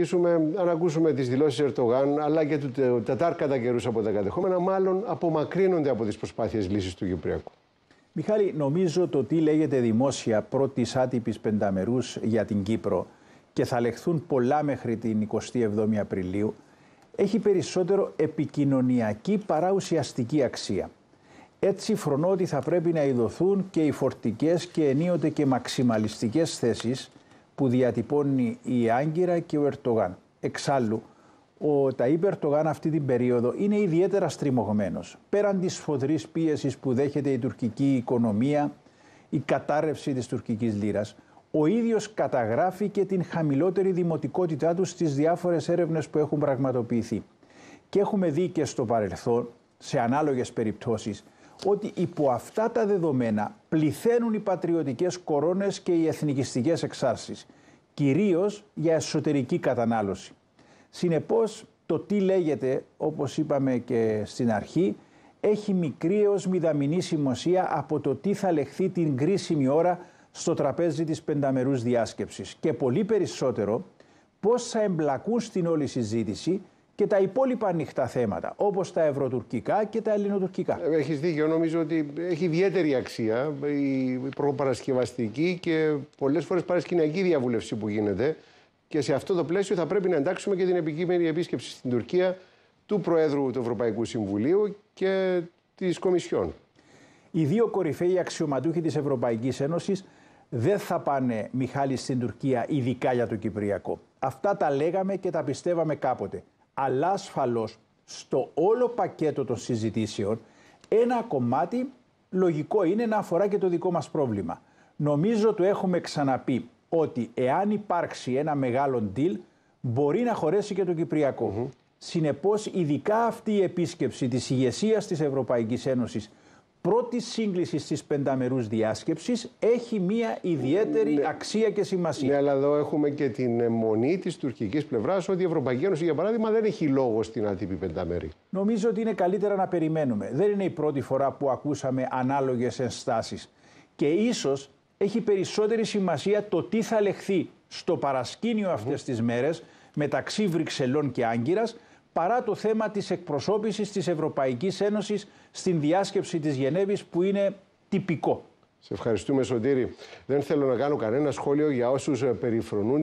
αρχίσουμε αν ακούσουμε τις δηλώσεις Ερτογάν αλλά και του ε, Τατάρ κατά καιρούς από τα κατεχόμενα, μάλλον απομακρύνονται από τις προσπάθειες λύσης του Κυπριακού. Μιχάλη, νομίζω το τι λέγεται δημόσια πρώτης άτυπης πενταμερούς για την Κύπρο και θα λεχθούν πολλά μέχρι την 27η Απριλίου έχει περισσότερο επικοινωνιακή παρά ουσιαστική αξία. Έτσι φρονώ ότι θα πρέπει να ειδωθούν και οι φορτικές και ενίοτε και μαξιμαλιστικές θέσεις που διατυπώνει η Άγκυρα και ο Ερτογάν. Εξάλλου, ο Ταΐπ Ερτογάν αυτή την περίοδο είναι ιδιαίτερα στριμωγμένος. Πέραν της φοδρής πίεσης που δέχεται η τουρκική οικονομία, η κατάρρευση της τουρκικής λύρας, ο ίδιος καταγράφει και την χαμηλότερη δημοτικότητά του στις διάφορες έρευνες που έχουν πραγματοποιηθεί. Και έχουμε δει και στο παρελθόν, σε ανάλογες περιπτώσεις, ότι υπό αυτά τα δεδομένα πληθαίνουν οι πατριωτικές κορώνες και οι εθνικιστικές εξάρσεις κυρίως για εσωτερική κατανάλωση. Συνεπώς, το τι λέγεται, όπως είπαμε και στην αρχή, έχει μικρή έως μηδαμινή σημασία από το τι θα λεχθεί την κρίσιμη ώρα στο τραπέζι της πενταμερούς διάσκεψης και πολύ περισσότερο πώς θα εμπλακούν στην όλη συζήτηση και τα υπόλοιπα ανοιχτά θέματα, όπως τα ευρωτουρκικά και τα ελληνοτουρκικά. Ε, έχεις δίκιο, νομίζω ότι έχει ιδιαίτερη αξία η προπαρασκευαστική και πολλές φορές παρασκηνιακή διαβούλευση που γίνεται και σε αυτό το πλαίσιο θα πρέπει να εντάξουμε και την επικείμενη επίσκεψη στην Τουρκία του Προέδρου του Ευρωπαϊκού Συμβουλίου και της Κομισιόν. Οι δύο κορυφαίοι αξιωματούχοι της Ευρωπαϊκής Ένωσης δεν θα πάνε, Μιχάλη, στην Τουρκία ειδικά για το Κυπριακό. Αυτά τα λέγαμε και τα πιστεύαμε κάποτε αλλά ασφαλώς στο όλο πακέτο των συζητήσεων ένα κομμάτι λογικό είναι να αφορά και το δικό μας πρόβλημα. Νομίζω το έχουμε ξαναπεί ότι εάν υπάρξει ένα μεγάλο deal μπορεί να χωρέσει και το κυπριακο mm Συνεπώς ειδικά αυτή η επίσκεψη της ηγεσίας της Ευρωπαϊκής Ένωσης πρώτη σύγκληση τη πενταμερού διάσκεψη έχει μία ιδιαίτερη ναι. αξία και σημασία. Ναι, αλλά εδώ έχουμε και την μονή της τουρκικής πλευράς ότι η Ευρωπαϊκή Ένωση, για παράδειγμα, δεν έχει λόγο στην αντίπη πενταμερή. Νομίζω ότι είναι καλύτερα να περιμένουμε. Δεν είναι η πρώτη φορά που ακούσαμε ανάλογες ενστάσεις. Και ίσως έχει περισσότερη σημασία το τι θα λεχθεί στο παρασκήνιο αυτές τις μέρες μεταξύ Βρυξελών και Άγκυρας παρά το θέμα της εκπροσώπησης της Ευρωπαϊκής Ένωσης στην διάσκεψη της Γενέβης που είναι τυπικό. Σε ευχαριστούμε Σωτήρη. Δεν θέλω να κάνω κανένα σχόλιο για όσους ε, περιφρονούν